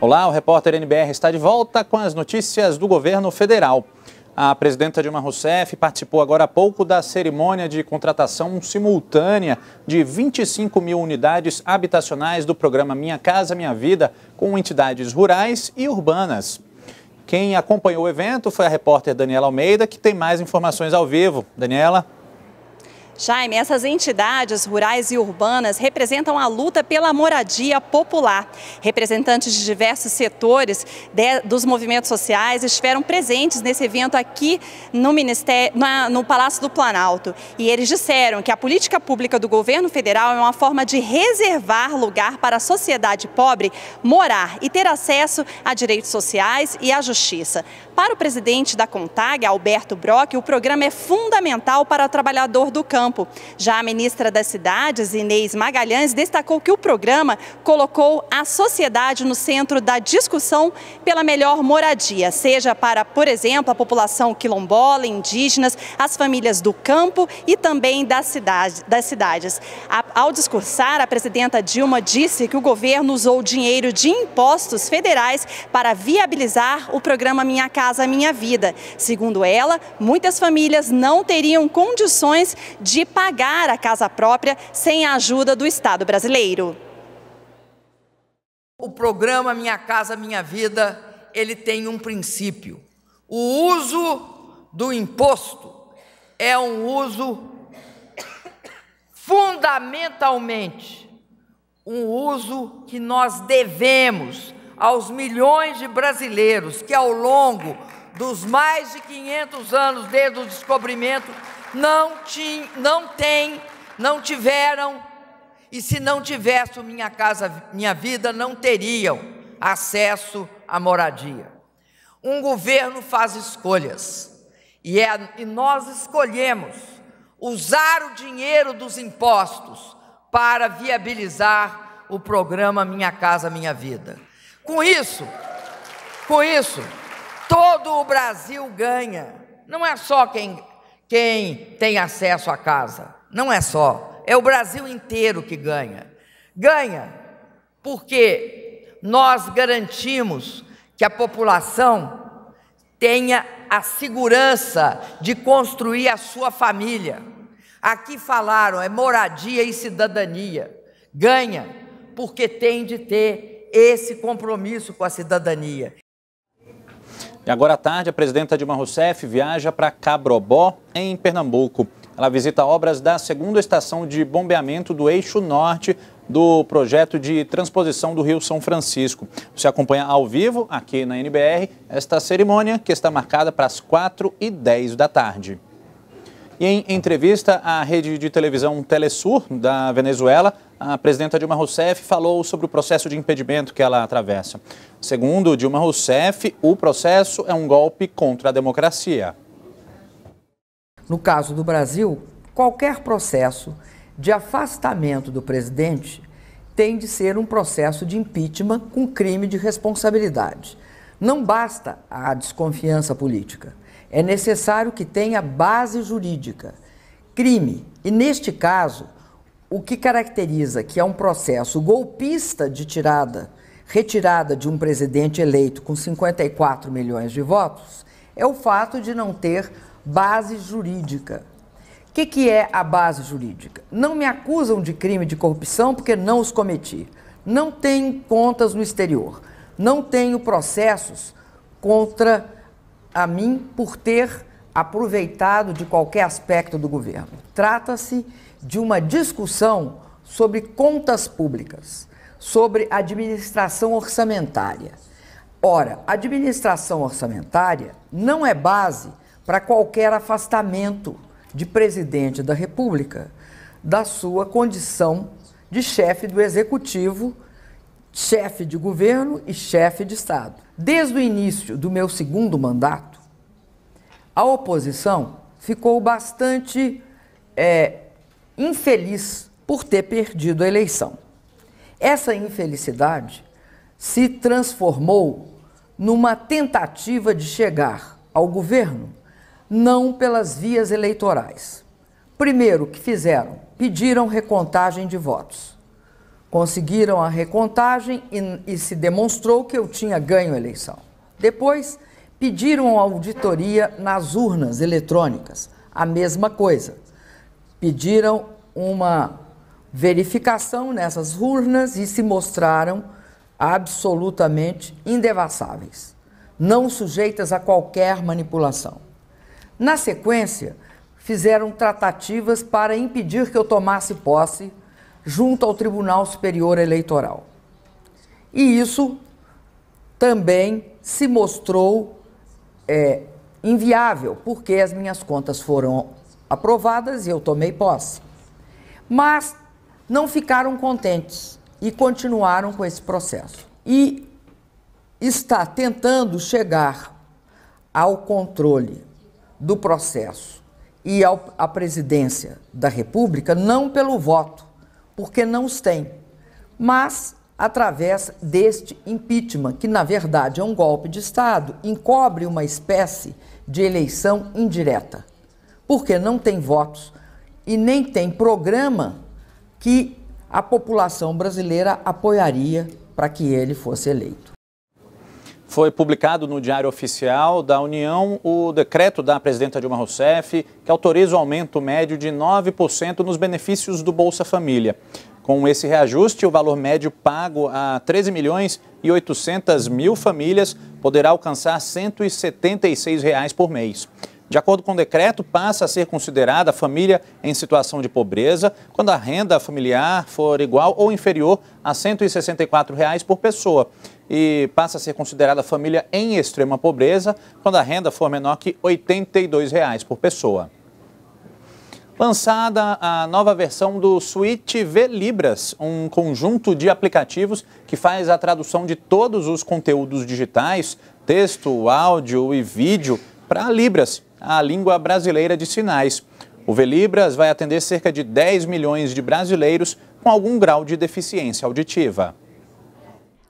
Olá, o repórter NBR está de volta com as notícias do governo federal. A presidenta Dilma Rousseff participou agora há pouco da cerimônia de contratação simultânea de 25 mil unidades habitacionais do programa Minha Casa Minha Vida com entidades rurais e urbanas. Quem acompanhou o evento foi a repórter Daniela Almeida, que tem mais informações ao vivo. Daniela? Jaime, essas entidades rurais e urbanas representam a luta pela moradia popular. Representantes de diversos setores de, dos movimentos sociais estiveram presentes nesse evento aqui no, Ministério, na, no Palácio do Planalto. E eles disseram que a política pública do governo federal é uma forma de reservar lugar para a sociedade pobre morar e ter acesso a direitos sociais e à justiça. Para o presidente da CONTAG, Alberto Brock, o programa é fundamental para o trabalhador do campo campo. Já a ministra das Cidades, Inês Magalhães, destacou que o programa colocou a sociedade no centro da discussão pela melhor moradia, seja para, por exemplo, a população quilombola, indígenas, as famílias do campo e também das, cidade, das cidades. ao discursar, a presidenta Dilma disse que o governo usou dinheiro de impostos federais para viabilizar o programa Minha Casa Minha Vida. Segundo ela, muitas famílias não teriam condições de de pagar a casa própria sem a ajuda do Estado brasileiro. O programa Minha Casa Minha Vida, ele tem um princípio. O uso do imposto é um uso fundamentalmente um uso que nós devemos aos milhões de brasileiros que ao longo dos mais de 500 anos desde o descobrimento não, ti, não tem, não tiveram, e se não tivesse minha casa, minha vida, não teriam acesso à moradia. Um governo faz escolhas, e, é, e nós escolhemos usar o dinheiro dos impostos para viabilizar o programa Minha Casa Minha Vida. Com isso, com isso, todo o Brasil ganha. Não é só quem quem tem acesso à casa. Não é só, é o Brasil inteiro que ganha. Ganha porque nós garantimos que a população tenha a segurança de construir a sua família. Aqui falaram, é moradia e cidadania. Ganha porque tem de ter esse compromisso com a cidadania. E agora à tarde, a presidenta Dilma Rousseff viaja para Cabrobó, em Pernambuco. Ela visita obras da segunda estação de bombeamento do eixo norte do projeto de transposição do Rio São Francisco. Você acompanha ao vivo, aqui na NBR, esta cerimônia que está marcada para as 4 e 10 da tarde. E em entrevista à rede de televisão Telesur, da Venezuela, a presidenta Dilma Rousseff falou sobre o processo de impedimento que ela atravessa. Segundo Dilma Rousseff, o processo é um golpe contra a democracia. No caso do Brasil, qualquer processo de afastamento do presidente tem de ser um processo de impeachment com crime de responsabilidade. Não basta a desconfiança política. É necessário que tenha base jurídica. Crime, e neste caso, o que caracteriza que é um processo golpista de tirada, retirada de um presidente eleito com 54 milhões de votos, é o fato de não ter base jurídica. O que, que é a base jurídica? Não me acusam de crime de corrupção porque não os cometi. Não tenho contas no exterior. Não tenho processos contra a mim por ter aproveitado de qualquer aspecto do governo. Trata-se de uma discussão sobre contas públicas, sobre administração orçamentária. Ora, administração orçamentária não é base para qualquer afastamento de presidente da República da sua condição de chefe do executivo, chefe de governo e chefe de Estado. Desde o início do meu segundo mandato, a oposição ficou bastante é, infeliz por ter perdido a eleição. Essa infelicidade se transformou numa tentativa de chegar ao governo não pelas vias eleitorais. Primeiro, que fizeram? Pediram recontagem de votos. Conseguiram a recontagem e, e se demonstrou que eu tinha ganho a eleição. Depois, pediram auditoria nas urnas eletrônicas, a mesma coisa. Pediram uma verificação nessas urnas e se mostraram absolutamente indevassáveis, não sujeitas a qualquer manipulação. Na sequência, fizeram tratativas para impedir que eu tomasse posse junto ao Tribunal Superior Eleitoral. E isso também se mostrou é, inviável, porque as minhas contas foram aprovadas e eu tomei posse. Mas não ficaram contentes e continuaram com esse processo. E está tentando chegar ao controle do processo e ao, à presidência da República, não pelo voto, porque não os tem, mas através deste impeachment, que na verdade é um golpe de Estado, encobre uma espécie de eleição indireta, porque não tem votos e nem tem programa que a população brasileira apoiaria para que ele fosse eleito. Foi publicado no Diário Oficial da União o decreto da presidenta Dilma Rousseff que autoriza o aumento médio de 9% nos benefícios do Bolsa Família. Com esse reajuste, o valor médio pago a 13 milhões e 800 mil famílias poderá alcançar R$ 176 reais por mês. De acordo com o decreto, passa a ser considerada a família em situação de pobreza quando a renda familiar for igual ou inferior a R$ 164 reais por pessoa. E passa a ser considerada família em extrema pobreza quando a renda for menor que R$ 82 reais por pessoa lançada a nova versão do Suite V Libras, um conjunto de aplicativos que faz a tradução de todos os conteúdos digitais, texto, áudio e vídeo, para Libras, a língua brasileira de sinais. O V Libras vai atender cerca de 10 milhões de brasileiros com algum grau de deficiência auditiva.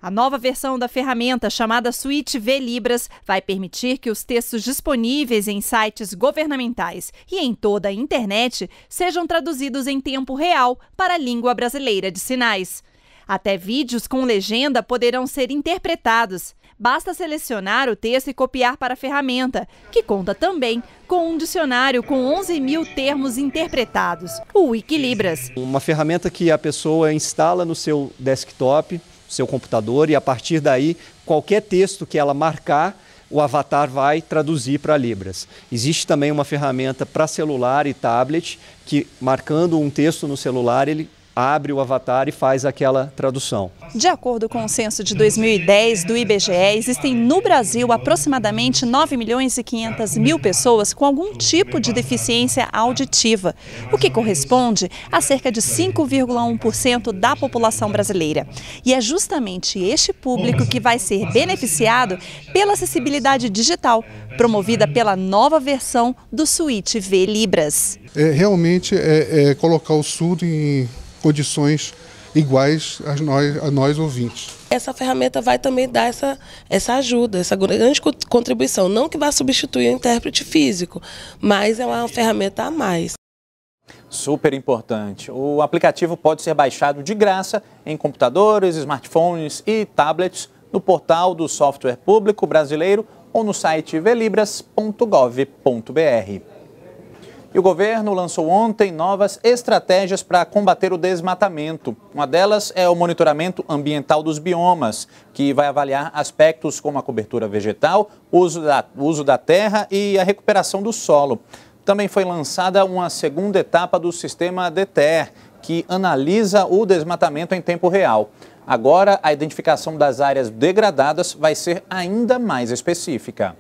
A nova versão da ferramenta, chamada Suite V Libras, vai permitir que os textos disponíveis em sites governamentais e em toda a internet sejam traduzidos em tempo real para a língua brasileira de sinais. Até vídeos com legenda poderão ser interpretados. Basta selecionar o texto e copiar para a ferramenta, que conta também com um dicionário com 11 mil termos interpretados, o Wikilibras. Uma ferramenta que a pessoa instala no seu desktop, seu computador e a partir daí qualquer texto que ela marcar o avatar vai traduzir para Libras. Existe também uma ferramenta para celular e tablet que, marcando um texto no celular, ele abre o avatar e faz aquela tradução. De acordo com o censo de 2010 do IBGE, existem no Brasil aproximadamente 9 milhões e 500 mil pessoas com algum tipo de deficiência auditiva, o que corresponde a cerca de 5,1% da população brasileira. E é justamente este público que vai ser beneficiado pela acessibilidade digital, promovida pela nova versão do Suíte V Libras. É, realmente é, é colocar o surdo em condições iguais a nós, a nós ouvintes. Essa ferramenta vai também dar essa, essa ajuda, essa grande contribuição. Não que vá substituir o intérprete físico, mas é uma ferramenta a mais. Super importante. O aplicativo pode ser baixado de graça em computadores, smartphones e tablets no portal do software público brasileiro ou no site velibras.gov.br. E o governo lançou ontem novas estratégias para combater o desmatamento. Uma delas é o monitoramento ambiental dos biomas, que vai avaliar aspectos como a cobertura vegetal, uso da, uso da terra e a recuperação do solo. Também foi lançada uma segunda etapa do sistema DETER, que analisa o desmatamento em tempo real. Agora, a identificação das áreas degradadas vai ser ainda mais específica.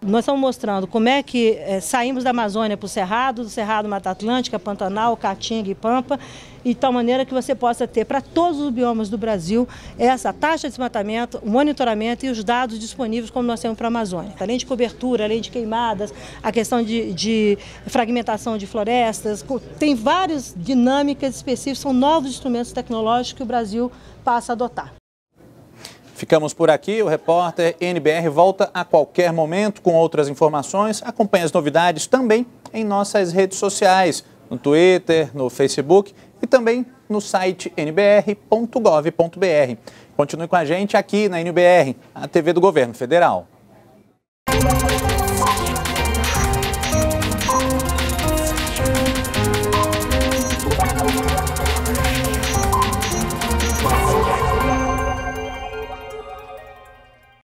Nós estamos mostrando como é que é, saímos da Amazônia para o Cerrado, do Cerrado Mata Atlântica, Pantanal, Caatinga e Pampa, de tal maneira que você possa ter para todos os biomas do Brasil essa taxa de desmatamento, o monitoramento e os dados disponíveis como nós temos para a Amazônia. Além de cobertura, além de queimadas, a questão de, de fragmentação de florestas, tem várias dinâmicas específicas, são novos instrumentos tecnológicos que o Brasil passa a adotar. Ficamos por aqui. O repórter NBR volta a qualquer momento com outras informações. Acompanhe as novidades também em nossas redes sociais, no Twitter, no Facebook e também no site nbr.gov.br. Continue com a gente aqui na NBR, a TV do Governo Federal.